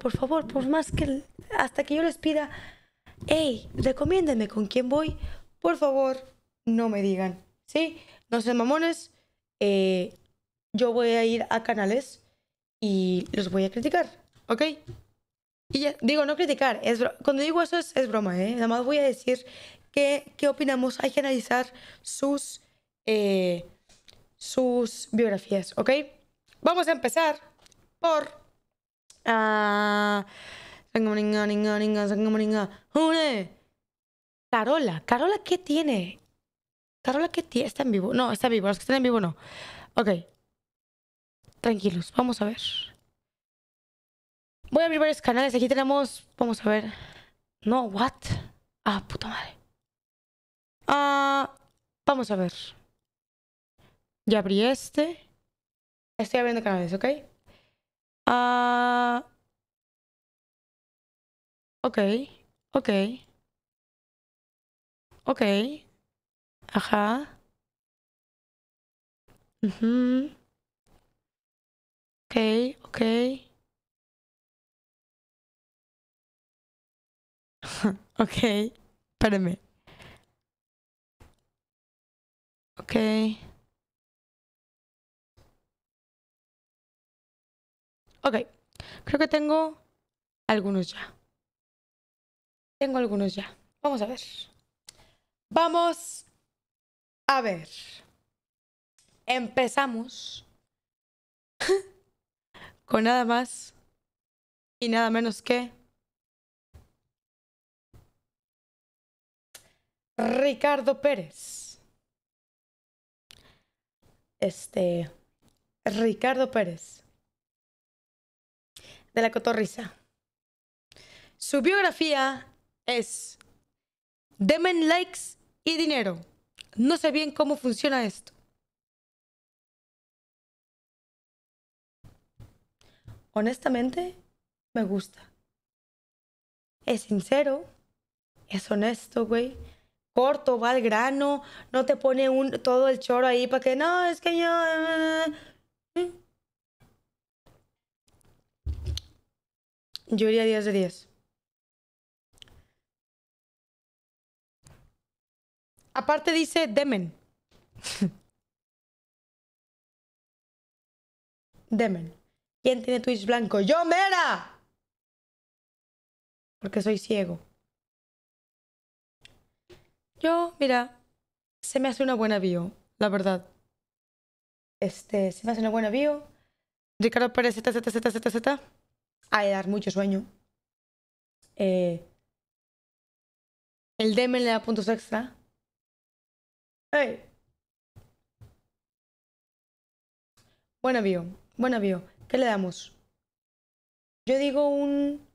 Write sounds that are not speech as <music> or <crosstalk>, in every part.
por favor, por más que hasta que yo les pida, hey, recomiéndeme con quién voy, por favor, no me digan, ¿sí? No sean mamones, eh, yo voy a ir a canales y los voy a criticar, ¿ok? Y ya, digo, no criticar, es cuando digo eso es, broma, ¿eh? Nada más voy a decir que, qué opinamos, hay que analizar sus, eh, sus biografías, ¿ok? Vamos a empezar por Ah, Carola, Carola, ¿qué tiene? Carola, ¿qué tiene? ¿Está en vivo? No, está en vivo. Los que están en vivo no. Ok. Tranquilos, vamos a ver. Voy a abrir varios canales. Aquí tenemos. Vamos a ver. No, what? Ah, puta madre. Ah, vamos a ver. Ya abrí este. Estoy abriendo canales, ¿ok? Uh, okay, okay, okay, aha, mm-hmm, okay, okay, <laughs> okay, espérame, okay. Ok, creo que tengo algunos ya. Tengo algunos ya. Vamos a ver. Vamos a ver. Empezamos <laughs> con nada más y nada menos que Ricardo Pérez. Este, Ricardo Pérez de la cotorriza. Su biografía es Demen likes y dinero. No sé bien cómo funciona esto. Honestamente, me gusta. Es sincero, es honesto, güey. Corto, va al grano, no te pone un, todo el choro ahí para que no, es que yo... Eh, Yo iría 10 de 10. Aparte dice Demen. <laughs> Demen. ¿Quién tiene Twitch blanco? ¡Yo, Mera! Porque soy ciego. Yo, mira, se me hace una buena bio, la verdad. Este, se me hace una buena bio. Ricardo Pérez, Z, a dar mucho sueño. Eh, el DM le da puntos extra. ¡Ey! Buena bio, buena ¿Qué le damos? Yo digo un...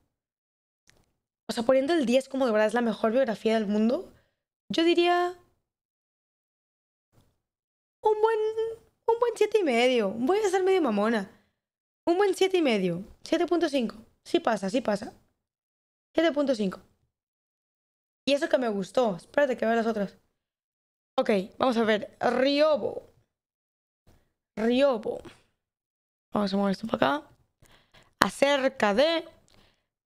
O sea, poniendo el 10 como de verdad es la mejor biografía del mundo, yo diría... Un buen... Un buen 7 y medio. Voy a ser medio mamona. Un buen y medio 7.5. Sí pasa, sí pasa. 7.5. Y eso que me gustó. Espérate que veo las otras. Ok, vamos a ver. Riobo. Riobo. Vamos a mover esto para acá. Acerca de.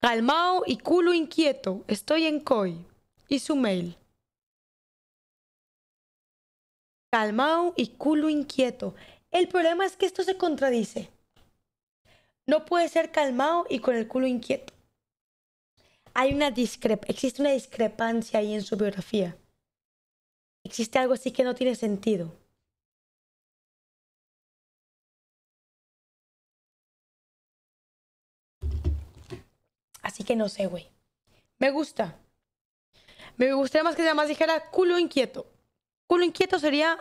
Calmao y culo inquieto. Estoy en COI. Y su mail. Calmao y culo inquieto. El problema es que esto se contradice. No puede ser calmado y con el culo inquieto. Hay una discrep existe una discrepancia ahí en su biografía. Existe algo así que no tiene sentido. Así que no sé, güey. Me gusta. Me gustaría más que se más dijera culo inquieto. Culo inquieto sería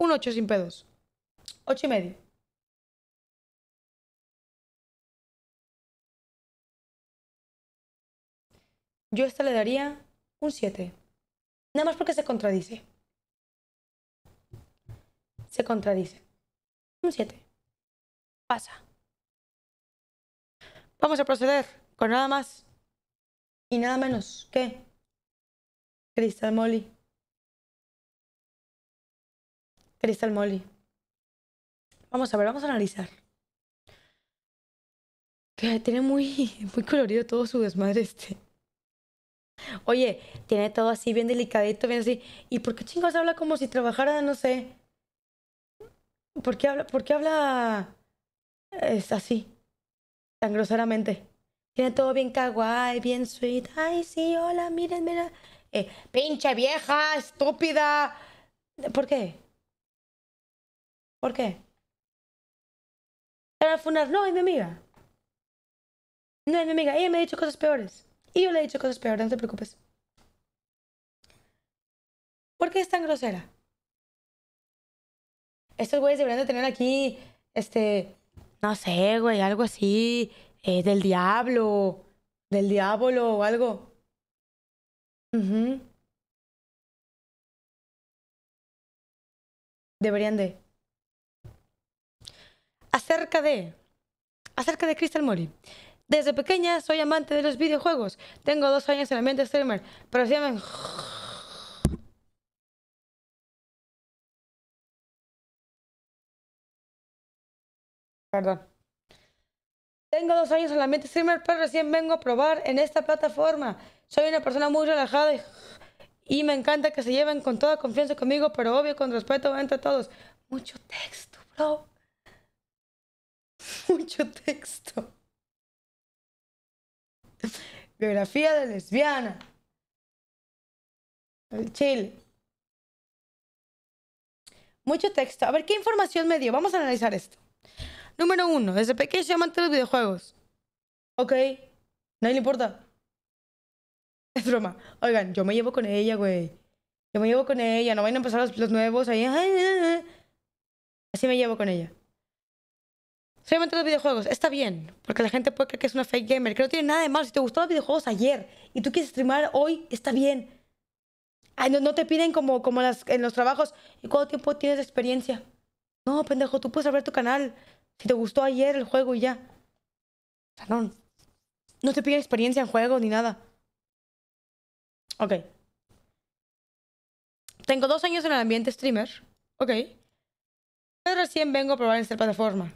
un 8 sin pedos. 8 y medio. Yo esta le daría un 7. Nada más porque se contradice. Se contradice. Un 7. Pasa. Vamos a proceder con nada más y nada menos que Crystal Molly. Crystal Molly. Vamos a ver, vamos a analizar. Que tiene muy, muy colorido todo su desmadre este. Oye, tiene todo así bien delicadito, bien así. ¿Y por qué chingados habla como si trabajara, no sé? ¿Por qué habla, por qué habla es así, tan groseramente? Tiene todo bien kawaii, bien sweet. Ay, sí, hola, miren, mira. Eh, pinche vieja, estúpida. ¿Por qué? ¿Por qué? ¿Era funar, no, es mi amiga. No es mi amiga, ella me ha dicho cosas peores. Y yo le he dicho cosas peores, no te preocupes. ¿Por qué es tan grosera? Estos güeyes deberían de tener aquí, este, no sé, güey, algo así, eh, del diablo, del diablo o algo. Deberían de. Acerca de. Acerca de Crystal Molly. Desde pequeña soy amante de los videojuegos. Tengo dos años en la mente streamer, pero <laughs> streamer, pero recién vengo a probar en esta plataforma. Soy una persona muy relajada y, y me encanta que se lleven con toda confianza conmigo, pero obvio con respeto entre todos. Mucho texto, bro. <laughs> Mucho texto. Biografía de lesbiana. El Chile. Mucho texto. A ver, ¿qué información me dio? Vamos a analizar esto. Número uno, desde pequeño se de los videojuegos. Ok, No le importa. Es broma. Oigan, yo me llevo con ella, güey. Yo me llevo con ella, no vayan a empezar los, los nuevos ahí. Así me llevo con ella. Solamente los videojuegos. Está bien, porque la gente puede creer que es una fake gamer, que no tiene nada de malo. Si te gustó los videojuegos ayer y tú quieres streamar hoy, está bien. no, te piden como, como las, en los trabajos. ¿Y cuánto tiempo tienes de experiencia? No, pendejo, tú puedes abrir tu canal. Si te gustó ayer el juego y ya. O sea, no, no te piden experiencia en juego ni nada. Ok. Tengo dos años en el ambiente streamer. Ok. Pero recién vengo a probar en esta plataforma.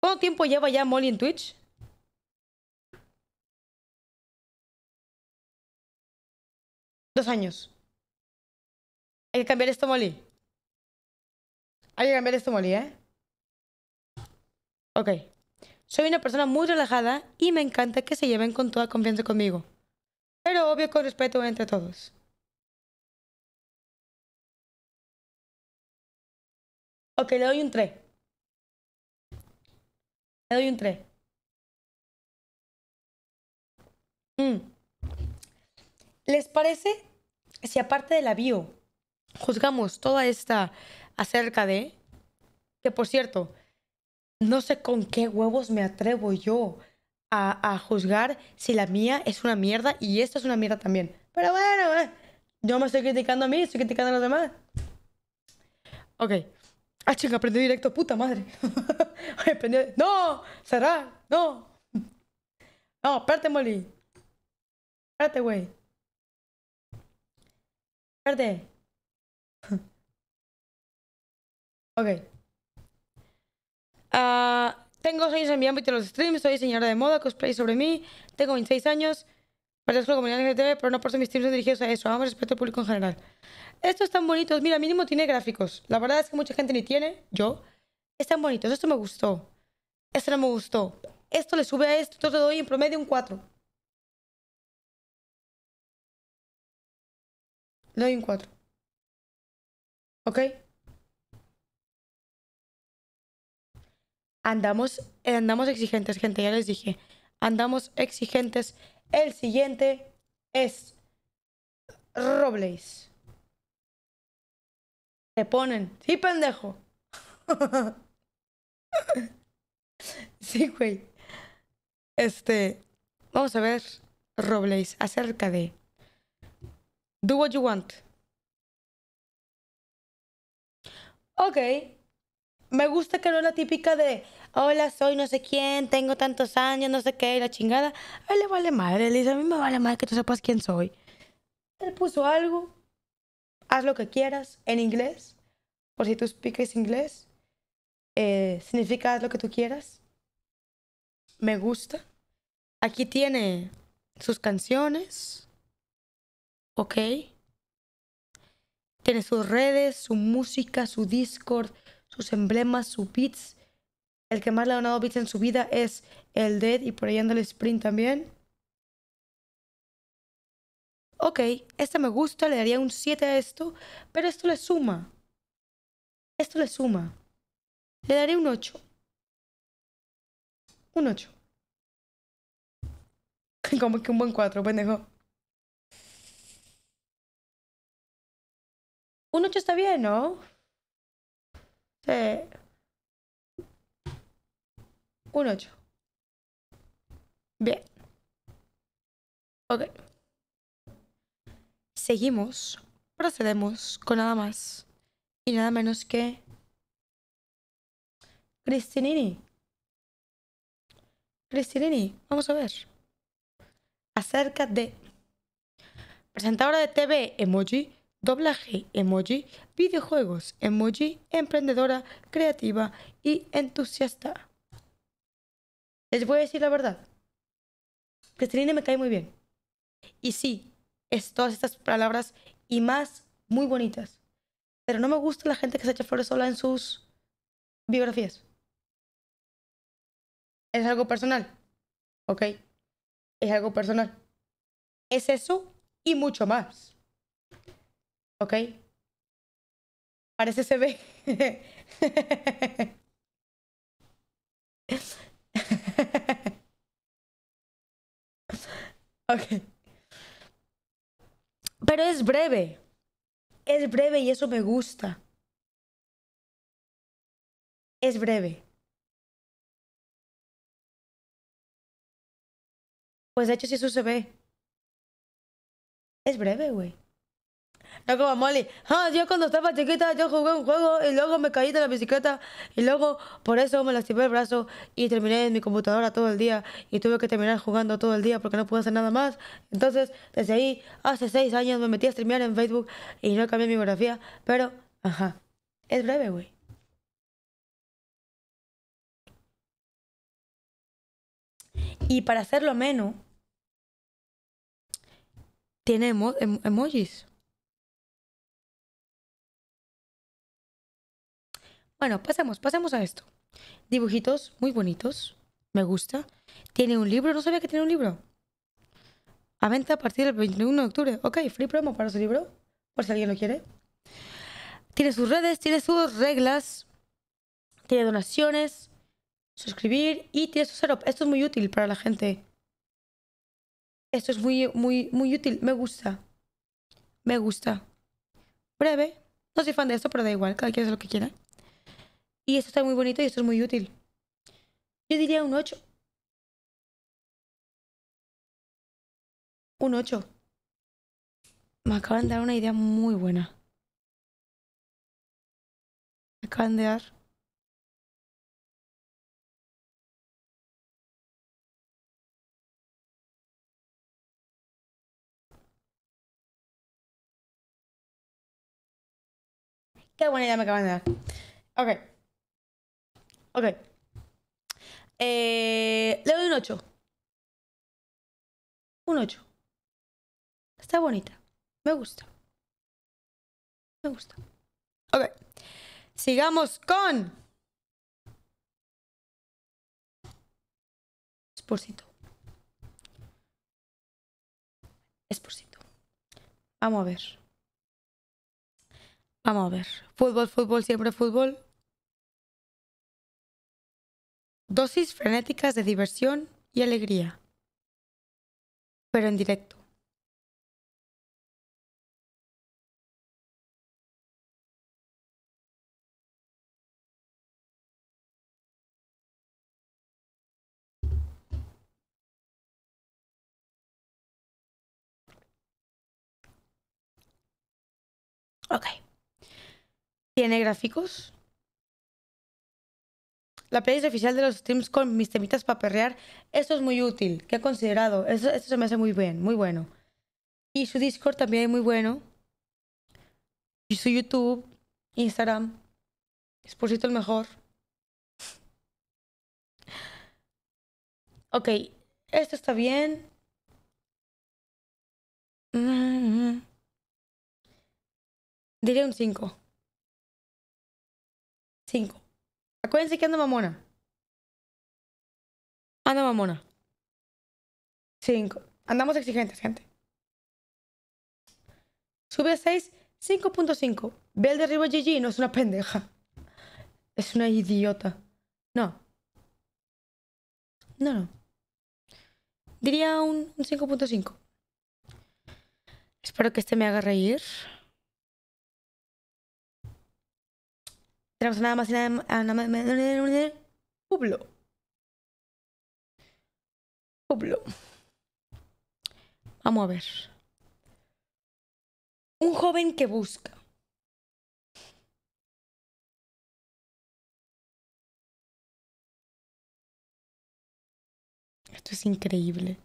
¿Cuánto tiempo lleva ya Molly en Twitch? Dos años. Hay que cambiar esto, Molly. Hay que cambiar esto, Molly, ¿eh? Ok. Soy una persona muy relajada y me encanta que se lleven con toda confianza conmigo. Pero obvio con respeto entre todos. Ok, le doy un 3. Le doy un 3. Mm. ¿Les parece si aparte de la bio juzgamos toda esta acerca de... Que por cierto, no sé con qué huevos me atrevo yo a, juzgar si la mía es una mierda y esta es una mierda también. Pero bueno, eh, yo me estoy criticando a mí, estoy criticando a los demás. Ok. Ah, chinga, aprendí directo, puta madre. <laughs> no, ¡Será! no. No, espérate, Molly. Espérate, güey. Espérate. <laughs> ok. Ah, tengo sueños años en mi ámbito de los streams, soy diseñadora de moda, cosplay sobre mí, tengo 26 años, pertenezco a la comunidad LGTB, pero no por mis streams son dirigidos a eso, amo respeto al público en general estos tan bonitos, mira, mínimo tiene gráficos. La verdad es que mucha gente ni tiene, yo. Están bonitos, esto me gustó. Esto no me gustó. Esto le sube a esto, entonces le doy en promedio un 4. Le doy un 4. ¿Ok? Andamos, eh, andamos exigentes, gente, ya les dije. Andamos exigentes. El siguiente es Robles le ponen. Sí, pendejo. <laughs> sí, güey. Este, vamos a ver, Robles, acerca de Do What You Want. Ok. Me gusta que no la típica de, hola, soy no sé quién, tengo tantos años, no sé qué, la chingada. A él le vale madre, le a mí me vale madre que tú sepas quién soy. Él puso algo, haz lo que quieras en inglés, por si tú speaks inglés, eh, significa haz lo que tú quieras. Me gusta. Aquí tiene sus canciones, ok. Tiene sus redes, su música, su Discord, sus emblemas, sus beats. El que más le ha donado beats en su vida es el Dead y por ahí anda el Sprint también ok, esta me gusta, le daría un 7 a esto, pero esto le suma. Esto le suma. Le daré un 8. Un 8. <laughs> Como que un buen 4, pendejo. Un 8 está bien, ¿no? Sí. Un 8. Bien. Ok seguimos, procedemos con nada más y nada menos que Cristinini. Cristinini, vamos a ver. Acerca de presentadora de TV emoji, doblaje emoji, videojuegos emoji, emprendedora, creativa y entusiasta. Les voy a decir la verdad. Cristinini me cae muy bien. Y sí, es todas estas palabras y más muy bonitas. Pero no me gusta la gente que se echa flores sola en sus biografías. Es algo personal. ¿Ok? Es algo personal. Es eso y mucho más. ¿Ok? Parece se ve. <laughs> ok. Pero es breve. Es breve y eso me gusta. Es breve. Pues de hecho, si eso se ve. Es breve, güey. No como Molly. Ah, yo cuando estaba chiquita yo jugué un juego y luego me caí de la bicicleta y luego por eso me lastimé el brazo y terminé en mi computadora todo el día y tuve que terminar jugando todo el día porque no pude hacer nada más. Entonces, desde ahí, hace seis años me metí a streamear en Facebook y no cambié mi biografía, pero, ajá, es breve, güey. Y para hacerlo menos, tiene em-, emojis. Bueno, pasemos, pasemos a esto. Dibujitos muy bonitos. Me gusta. Tiene un libro, no sabía que tiene un libro. A venta a partir del 21 de octubre. Ok, free promo para su libro, por si alguien lo quiere. Tiene sus redes, tiene sus reglas, tiene donaciones, suscribir y tiene su setup. Esto es muy útil para la gente. Esto es muy, muy, muy útil. Me gusta. Me gusta. Breve. No soy fan de esto, pero da igual. Cada quien hace lo que quiera. Y esto está muy bonito y esto es muy útil. Yo diría un 8. Un 8. Me acaban de dar una idea muy buena. Me acaban de dar. Qué buena idea me acaban de dar. Ok. Ok. Eh, le doy un 8. Un 8. Está bonita. Me gusta. Me gusta. Ok. Sigamos con... es porcito Vamos a ver. Vamos a ver. Fútbol, fútbol, siempre fútbol. Dosis frenéticas de diversión y alegría. Pero en directo. Ok. ¿Tiene gráficos? la playlist oficial de los streams con mis temitas para perrear. Esto es muy útil, que he considerado. eso se me hace muy bien, muy bueno. Y su Discord también es muy bueno. Y su YouTube, Instagram. Es cierto el mejor. Ok, esto está bien. Diré un 5. 5. Acuérdense que anda mamona. Anda mamona. Cinco. Andamos exigentes, gente. Sube a 6, 5.5. Ve el derribo GG, no es una pendeja. Es una idiota. No. No, no. Diría un, un 5.5. Espero que este me haga reír. Tenemos nada más y nada ah, más. Publo. Publo. Vamos a ver. Un joven que busca. Esto es increíble.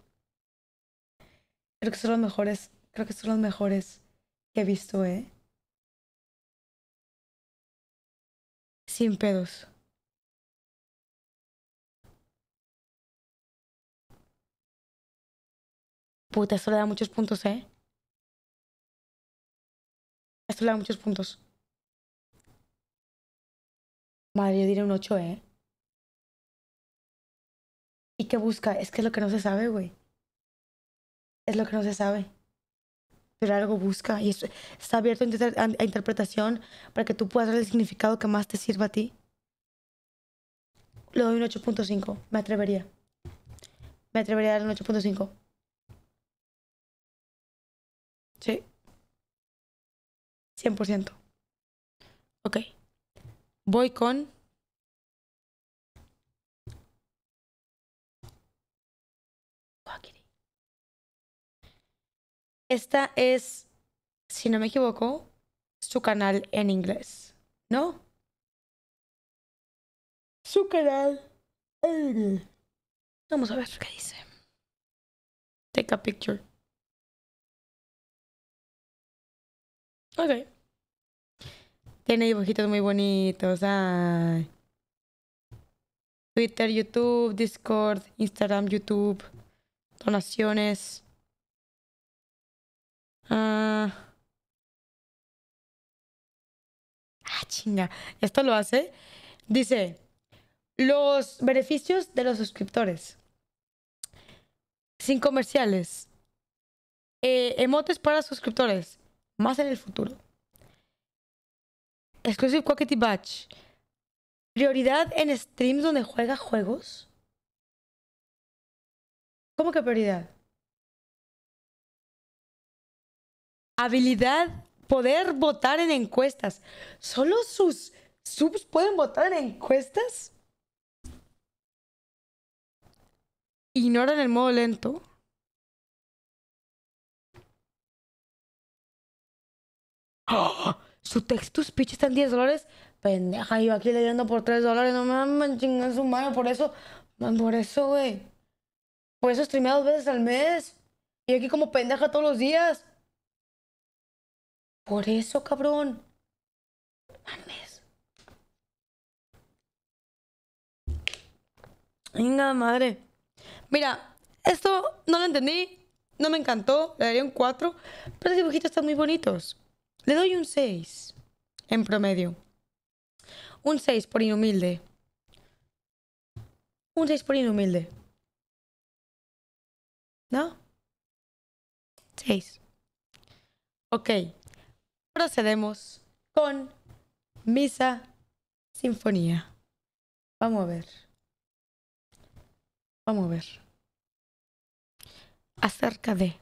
Creo que son los mejores. Creo que son los mejores que he visto, ¿eh? sin pedos. Puta, esto le da muchos puntos, ¿eh? Esto le da muchos puntos. Madre, yo diré un 8, ¿eh? ¿Y qué busca? Es que es lo que no se sabe, güey. Es lo que no se sabe algo busca y está abierto a, interpretación para que tú puedas darle el significado que más te sirva a ti. Le doy un 8.5, me atrevería. Me atrevería a dar un 8.5. Sí. 100%. Ok. Voy con Esta es, si no me equivoco, su canal en inglés, ¿no? Su canal en inglés. Vamos a ver qué dice. Take a picture. Ok. Tiene dibujitos muy bonitos. Twitter, YouTube, Discord, Instagram, YouTube, donaciones. Ah. ah. chinga. Esto lo hace. Dice, los beneficios de los suscriptores. Sin comerciales. Eh, emotes para suscriptores. Más en el futuro. Exclusive Quackity Batch. Prioridad en streams donde juega juegos. ¿Cómo que prioridad? habilidad, poder votar en encuestas. ¿Solo sus subs pueden votar en encuestas? Ignoran el modo lento. ¡Oh! Su texto speech están en 10 dólares. Pendeja, yo aquí leyendo por 3 dólares. No me han su mano. Por eso, por eso, güey. Por eso streameo dos veces al mes. Y aquí como pendeja todos los días. Por eso, cabrón. Mames. Venga, madre. Mira, esto no lo entendí. No me encantó. Le daría un 4. Pero los dibujitos están muy bonitos. Le doy un 6. En promedio. Un 6 por inhumilde. Un 6 por inhumilde. ¿No? 6. Ok procedemos con Misa Sinfonía. Vamos a ver. Vamos a ver. Acerca de.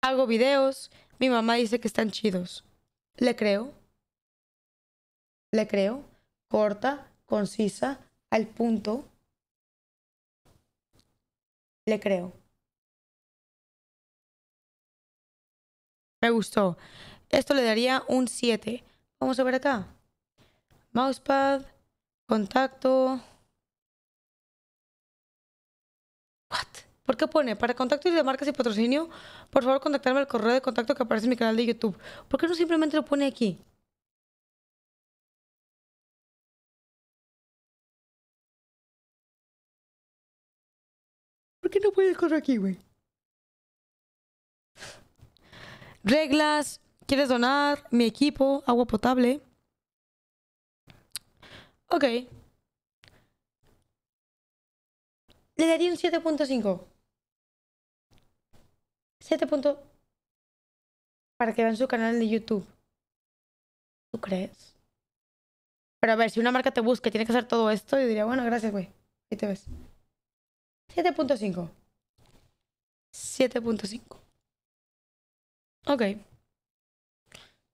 Hago videos. Mi mamá dice que están chidos. Le creo. Le creo. Corta, concisa, al punto. Le creo. Me gustó. Esto le daría un 7. Vamos a ver acá. Mousepad, contacto. What? ¿Por qué pone? Para contactos de marcas y patrocinio, por favor contactarme al correo de contacto que aparece en mi canal de YouTube. ¿Por qué no simplemente lo pone aquí? ¿Por qué no pone correo aquí, güey? Reglas, ¿Quieres donar mi equipo, agua potable? Ok. Le daría un 7.5. 7. Para que vean su canal de YouTube. ¿Tú crees? Pero a ver, si una marca te busca y tiene que hacer todo esto, yo diría, bueno, gracias, güey. Y te ves. 7.5. 7.5. Ok.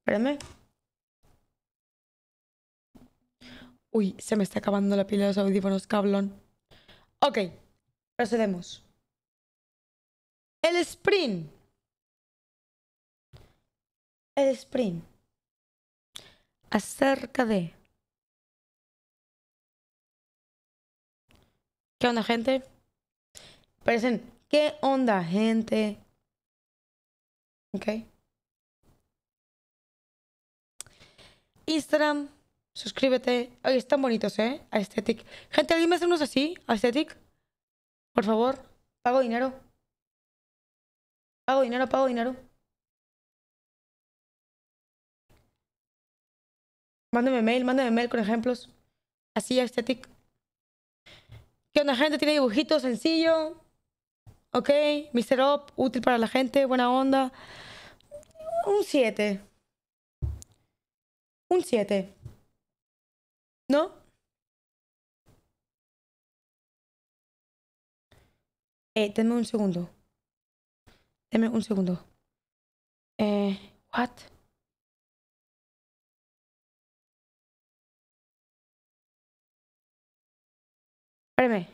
Espérame. Uy, se me está acabando la pila de los audífonos, cabrón. Ok, procedemos. El sprint. El sprint. Acerca de... ¿Qué onda, gente? Parecen, ¿qué onda, gente? Ok. Instagram, suscríbete. hoy están bonitos, ¿eh? Aesthetic. Gente, ¿alguien me unos así? Aesthetic. Por favor, pago dinero. Pago dinero, pago dinero. Mándame mail, mándame mail con ejemplos. Así, aesthetic. ¿Qué onda, gente? Tiene dibujitos sencillo. Ok, Mr. Up, útil para la gente, buena onda. Un 7. Un 7. ¿No? Eh, denme un segundo. Denme un segundo. Eh, what? Espérame.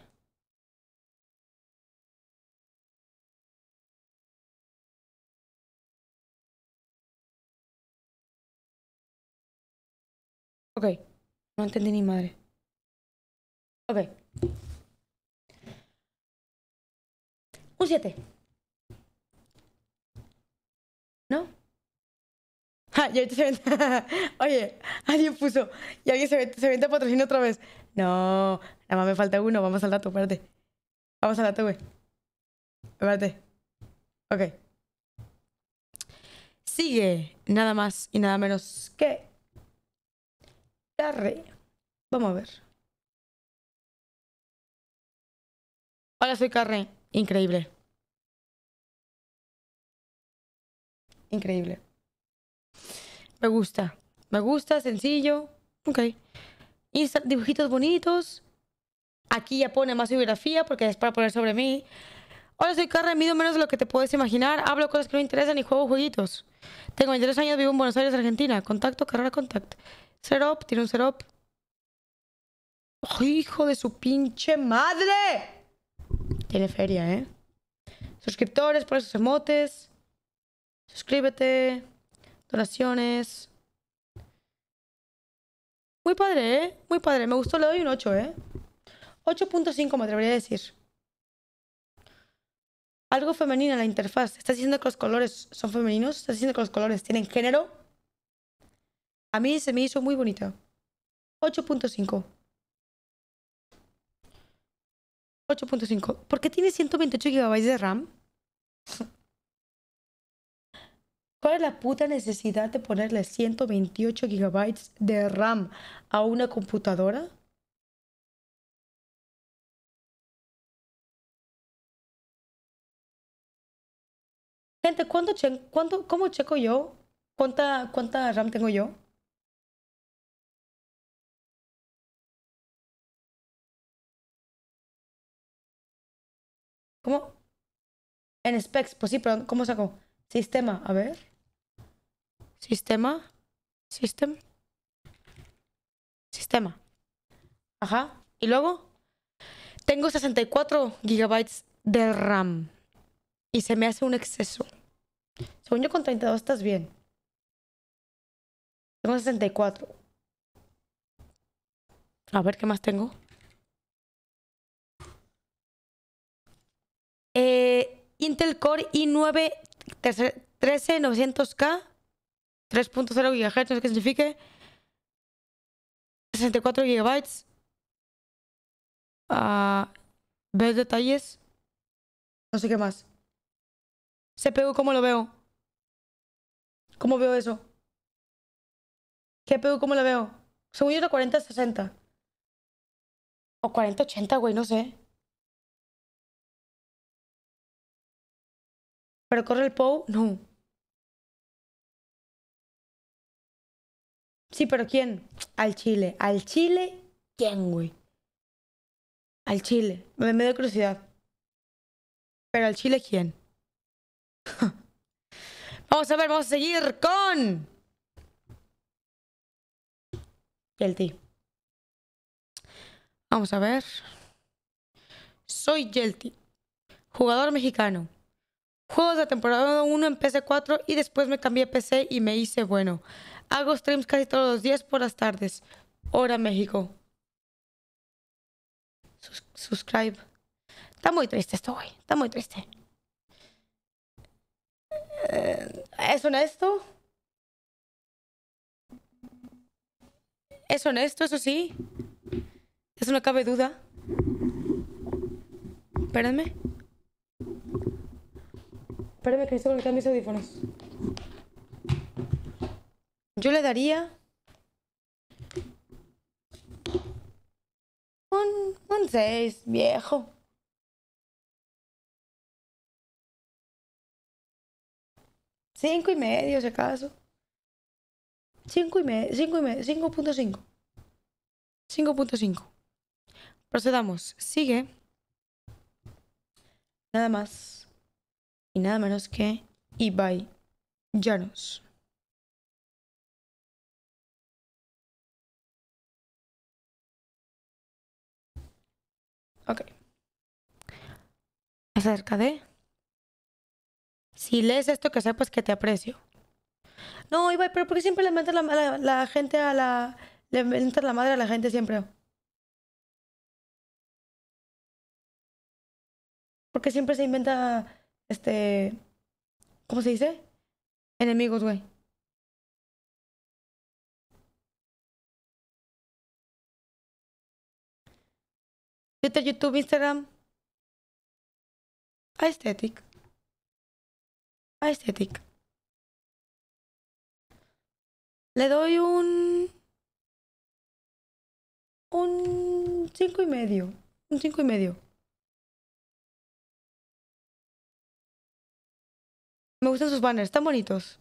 Ok, no entendí ni madre. Ok. Un 7. ¿No? Ja, ah, y se venta. <laughs> Oye, alguien puso. Y alguien se venta, se otra vez. No, nada más me falta uno. Vamos al dato, espérate. Vamos al dato, güey. Espérate. Ok. Sigue nada más y nada menos que Carre, Vamos a ver. Hola, soy Carre. Increíble. Increíble. Me gusta. Me gusta, sencillo. Ok. dibujitos bonitos. Aquí ya pone más biografía porque es para poner sobre mí. Hola, soy Carre. Mido menos de lo que te puedes imaginar. Hablo cosas que no interesan y juego jueguitos. Tengo 23 años, vivo en Buenos Aires, Argentina. Contacto, carrera, contacto. Serop, tiene un serop. ¡Oh, hijo de su pinche madre! Tiene feria, ¿eh? Suscriptores por esos emotes. Suscríbete. Donaciones. Muy padre, ¿eh? Muy padre. Me gustó, le doy un 8, ¿eh? 8.5 me atrevería a decir. Algo femenino en la interfaz. ¿Estás diciendo que los colores son femeninos? ¿Estás diciendo que los colores tienen género? A mí se me hizo muy bonita. 8.5. 8.5. ¿Por qué tiene 128 GB de RAM? <laughs> ¿Cuál es la puta necesidad de ponerle 128 GB de RAM a una computadora? Gente, ¿cuándo, ¿cómo checo yo cuánta, cuánta RAM tengo yo? ¿Cómo? En specs, pues sí, pero ¿cómo saco? Sistema, a ver. Sistema. System. Sistema. Ajá. ¿Y luego? Tengo 64 gigabytes de RAM. Y se me hace un exceso. Según yo con 32 estás bien. Tengo 64. A ver, ¿qué más tengo? Eh, Intel Core i9 13900K, 3.0 GHz, no sé qué signifique. 64 GB. ve detalles? No sé qué más. CPU, ¿cómo lo veo? ¿Cómo veo eso? CPU, cómo lo veo? Según yo era 40-60. O 40-80, güey, no sé. ¿Pero corre el Pou, no. Sí, pero ¿quién? Al Chile. ¿Al Chile? ¿Quién, güey? Al Chile. Me, me curiosidad. Pero al Chile, ¿quién? <laughs> vamos a ver, vamos a seguir con... Yelty. Vamos a ver. Soy Yelty, jugador mexicano. Juegos de temporada 1 en PC4 y después me cambié a PC y me hice bueno. Hago streams casi todos los días por las tardes. Hora México. Suscribe. Está muy triste esto, güey. Está muy triste. Eh, ¿Es honesto? Es honesto, eso sí. Eso no cabe duda. Espérenme. Espérame que estoy conectando mis audífonos. Yo le daría... Un, un 6, viejo. Cinco y medio, si acaso. Cinco y medio, cinco y medio, 5.5. 5.5. Procedamos. Sigue. Nada más y nada menos que Ibai Llanos. Ok. Acerca de... Si lees esto, que sepas que te aprecio. No, Ibai, pero ¿por qué siempre le metes la, gente a la... Le la madre a la gente siempre? Porque siempre se inventa este, ¿cómo se dice? Enemigos, güey. Twitter, YouTube, Instagram. Aesthetic. Aesthetic. Le doy un... Un cinco y medio. Un cinco y medio. Me gustan sus banners, están bonitos.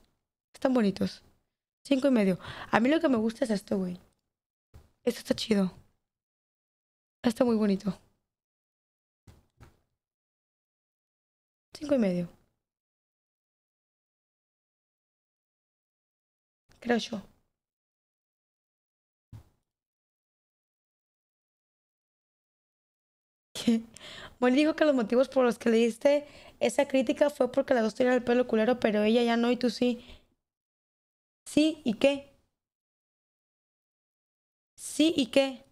Están bonitos. Cinco y medio. A mí lo que me gusta es esto, güey. Esto está chido. Está muy bonito. Cinco y medio. Creo yo. Bueno, dijo que los motivos por los que le diste esa crítica fue porque la dos tenían el pelo culero, pero ella ya no y tú sí. ¿Sí y qué? ¿Sí y qué?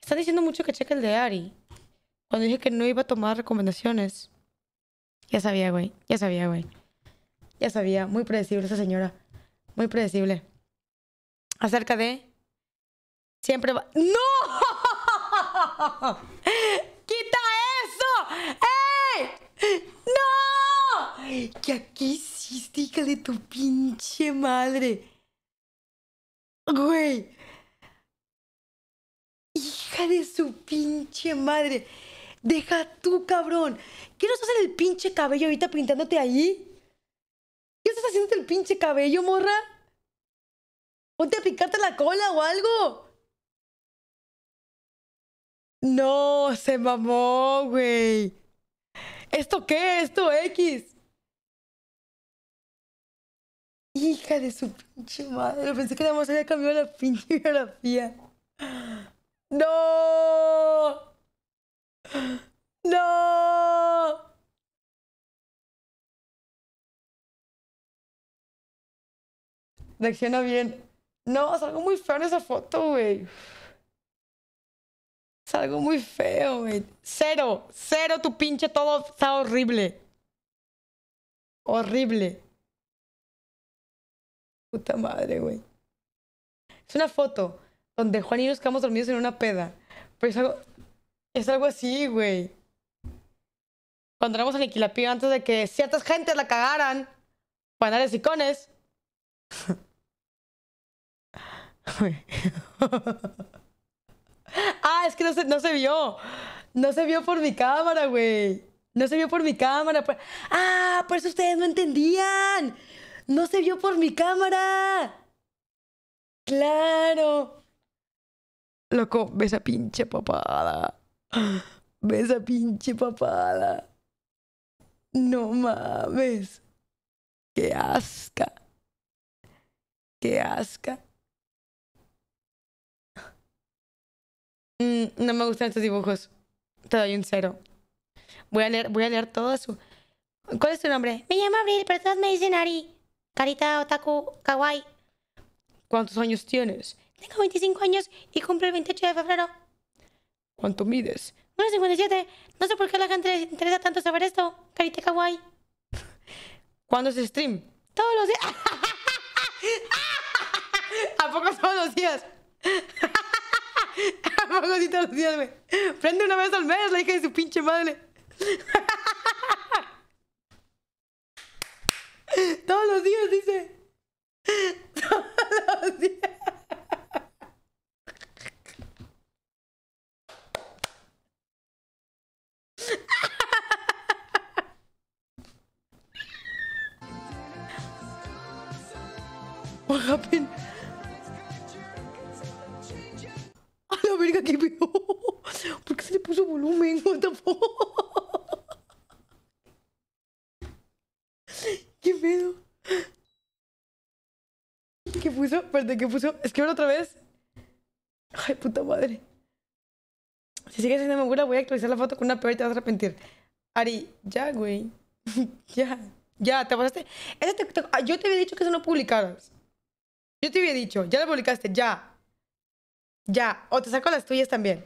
Está diciendo mucho que cheque el de Ari. Cuando dije que no iba a tomar recomendaciones. Ya sabía, güey. Ya sabía, güey. Ya sabía. Muy predecible esa señora. Muy predecible. Acerca de... Siempre va... ¡No! <laughs> ¡No! ¿Qué aquí hiciste, hija de tu pinche madre? Güey. Hija de su pinche madre. Deja tú, cabrón. ¿Qué hacer estás el pinche cabello ahorita pintándote ahí? ¿Qué estás haciendo el pinche cabello, morra? Ponte a picarte la cola o algo. No, se mamó, güey. ¿Esto qué? ¿Esto X? Hija de su pinche madre. Pensé que la había cambiado la <laughs> pinche biografía. ¡No! ¡No! Reacciona bien. No, salgo muy feo en esa foto, güey. Es algo muy feo, güey. Cero, cero tu pinche todo está horrible. Horrible. Puta madre, güey. Es una foto donde Juan y yo quedamos dormidos en una peda. Pero es algo, es algo así, güey. Cuando éramos a antes de que ciertas gentes la cagaran. Panales y cones. Ah, es que no se, no se vio. No se vio por mi cámara, güey. No se vio por mi cámara. Pues. Ah, por eso ustedes no entendían. No se vio por mi cámara. Claro. Loco, besa pinche papada. Besa, a pinche papada. No mames. Qué asca. Qué asca. Mm, no me gustan estos dibujos. Te doy un cero. Voy a leer, voy a leer todo su... ¿Cuál es tu nombre? Me llamo Abril, pero todos me dicen Ari. Carita Otaku Kawaii. ¿Cuántos años tienes? Tengo 25 años y cumplo el 28 de febrero. ¿Cuánto mides? 1,57. No sé por qué a la gente le interesa tanto saber esto. Carita Kawaii. <laughs> ¿Cuándo es stream? Todos los días. <laughs> ¿A poco son los días? <laughs> hago <laughs> así todos los días, güey. Prende una vez al mes, la hija de su pinche madre. <laughs> todos los días, dice. Todos los días. What <laughs> happened? qué <laughs> ¿Por qué se le puso volumen? <laughs> ¿Qué pedo? ¿Qué puso? ¿Perdón, ¿qué puso? Escribelo otra vez. Ay, puta madre. Si sigues haciendo me voy a actualizar la foto con una peor y te vas a arrepentir. Ari, ya, güey. <laughs> ya. Ya, te pasaste. Ah, yo te había dicho que eso no publicaras. Yo te había dicho, ya lo publicaste, ya. Ya, o te saco las tuyas también.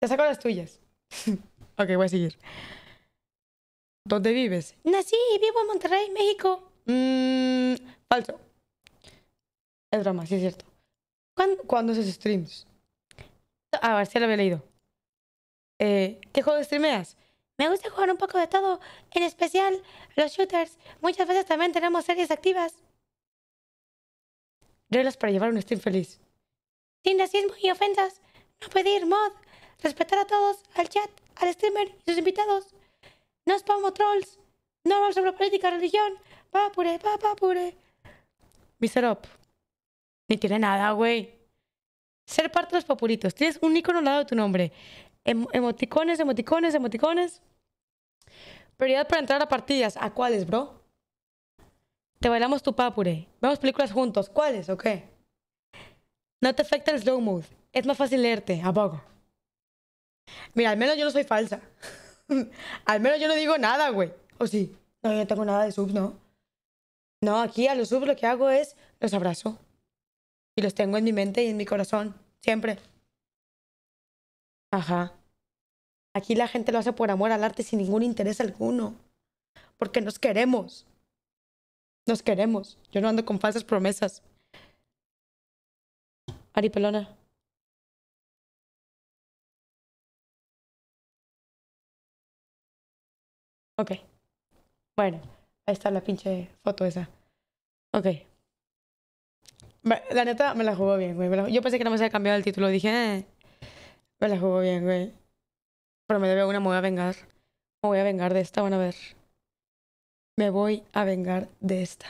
Te saco las tuyas. <laughs> ok, voy a seguir. ¿Dónde vives? Nací y vivo en Monterrey, México. Mmm, falso. Es drama, sí es cierto. ¿Cuándo, ¿cuándo haces streams? A ver si lo había leído. Eh, ¿Qué juego streameas? Me gusta jugar un poco de todo, en especial los shooters. Muchas veces también tenemos series activas. Reglas para llevar un stream feliz sin racismo y ofensas, no pedir mod, respetar a todos, al chat, al streamer y sus invitados. No spam trolls, no hablar sobre política, religión, Papure Papapure va Up. ni tiene nada, güey. Ser parte de los papuritos tienes un icono al lado de tu nombre. Em, emoticones, emoticones, emoticones. Prioridad para entrar a partidas. ¿A cuáles, bro? Te bailamos tu papure. Vemos películas juntos. ¿Cuáles o qué? No te afecta el slow mood. Es más fácil leerte, ¿a poco? Mira, al menos yo no soy falsa. <laughs> al menos yo no digo nada, güey. ¿O sí? No, yo no tengo nada de sub, ¿no? No, aquí a los subs lo que hago es los abrazo. Y los tengo en mi mente y en mi corazón. Siempre. Ajá. Aquí la gente lo hace por amor al arte sin ningún interés alguno. Porque nos queremos. Nos queremos. Yo no ando con falsas promesas. Ari Pelona. Ok. Bueno, ahí está la pinche foto esa. Ok. La neta me la jugó bien, güey. Yo pensé que no me había cambiado el título. Dije, eh, me la jugó bien, güey. Pero me debe una, me voy a vengar. Me voy a vengar de esta, van a ver. Me voy a vengar de esta.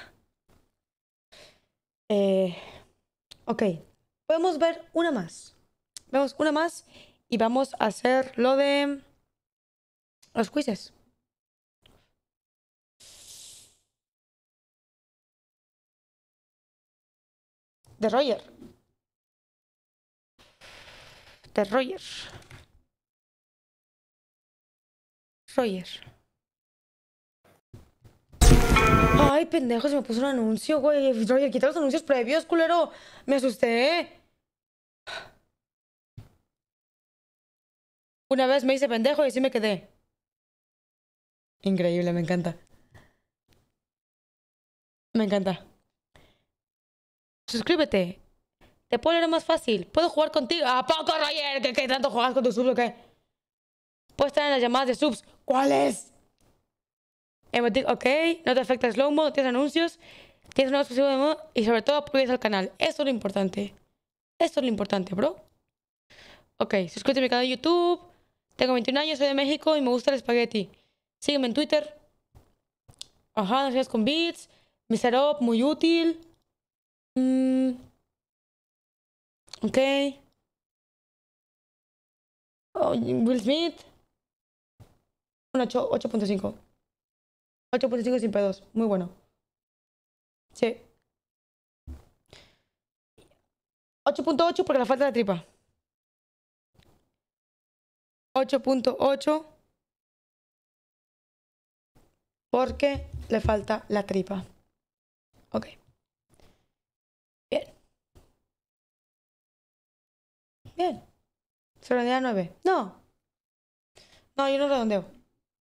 Eh, ok. Podemos ver una más. Vemos una más y vamos a hacer lo de los quizzes. De Roger. De Roger. Roger. Ay, pendejo, se me puso un anuncio, güey. Roger, quita los anuncios previos, culero. Me asusté. Una vez me hice pendejo y así me quedé. Increíble, me encanta. Me encanta. Suscríbete. Te puedo leer más fácil. Puedo jugar contigo. ¿A poco, Roger? ¿Qué, qué tanto juegas con tus subs o qué? Puedes estar en las llamadas de subs. ¿Cuáles? Okay, ok, no te afecta slow mo, tienes anuncios, tienes un exclusivo de moda y sobre todo apoyas al canal. Eso es lo importante. Eso es lo importante, bro. Ok, suscríbete a mi canal de YouTube. Tengo 21 años, soy de México y me gusta el espagueti. Sígueme en Twitter. Ajá, no con beats. Mi setup, muy útil. Mm. Okay Ok. Oh, Will Smith. 8.5. 8.5 sin P2. Muy bueno. Sí. 8.8 porque le falta la tripa. 8.8 porque le falta la tripa. Ok. Bien. Bien. Se 9. No. No, yo no redondeo.